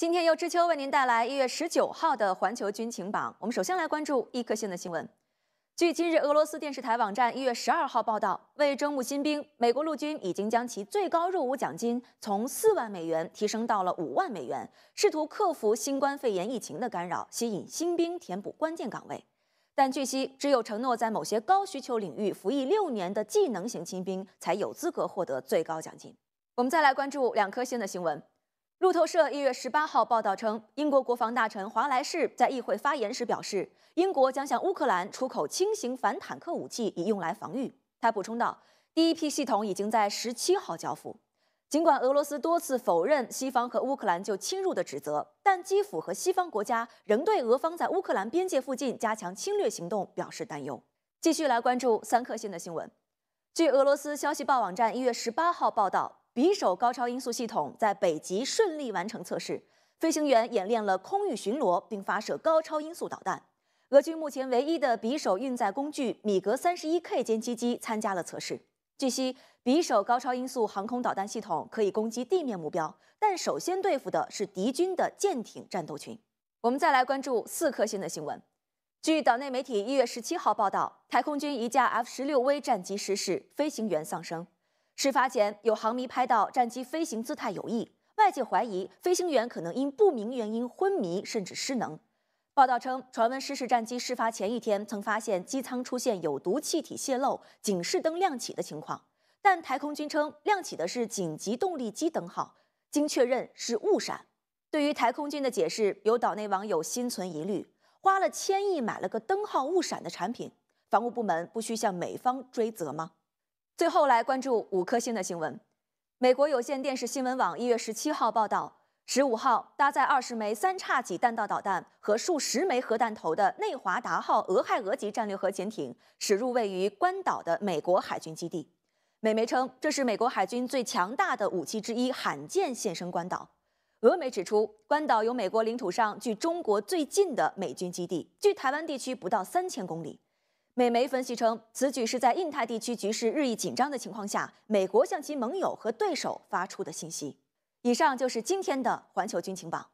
今天由知秋为您带来一月十九号的环球军情榜。我们首先来关注一颗星的新闻。据今日俄罗斯电视台网站一月十二号报道，为征募新兵，美国陆军已经将其最高入伍奖金从四万美元提升到了五万美元，试图克服新冠肺炎疫情的干扰，吸引新兵填补关键岗位。但据悉，只有承诺在某些高需求领域服役六年的技能型新兵才有资格获得最高奖金。我们再来关注两颗星的新闻。路透社一月十八号报道称，英国国防大臣华莱士在议会发言时表示，英国将向乌克兰出口轻型反坦克武器，以用来防御。他补充道，第一批系统已经在十七号交付。尽管俄罗斯多次否认西方和乌克兰就侵入的指责，但基辅和西方国家仍对俄方在乌克兰边界附近加强侵略行动表示担忧。继续来关注三颗星的新闻。据俄罗斯消息报网站一月十八号报道。匕首高超音速系统在北极顺利完成测试，飞行员演练了空域巡逻并发射高超音速导弹。俄军目前唯一的匕首运载工具米格三十一 K 歼击机参加了测试。据悉，匕首高超音速航空导弹系统可以攻击地面目标，但首先对付的是敌军的舰艇战斗群。我们再来关注四颗星的新闻。据岛内媒体一月十七号报道，太空军一架 F 十六 V 战机失事，飞行员丧生。事发前，有航迷拍到战机飞行姿态有异，外界怀疑飞行员可能因不明原因昏迷甚至失能。报道称，传闻失事战机事发前一天曾发现机舱出现有毒气体泄漏、警示灯亮起的情况，但台空军称亮起的是紧急动力机灯号，经确认是误闪。对于台空军的解释，有岛内网友心存疑虑：花了千亿买了个灯号误闪的产品，防务部门不需向美方追责吗？最后来关注五颗星的新闻。美国有线电视新闻网一月十七号报道，十五号搭载二十枚三叉戟弹道导弹和数十枚核弹头的内华达号俄亥俄级战略核潜艇驶入位于关岛的美国海军基地。美媒称，这是美国海军最强大的武器之一，罕见现身关岛。俄媒指出，关岛有美国领土上距中国最近的美军基地，距台湾地区不到三千公里。美媒分析称，此举是在印太地区局势日益紧张的情况下，美国向其盟友和对手发出的信息。以上就是今天的环球军情榜。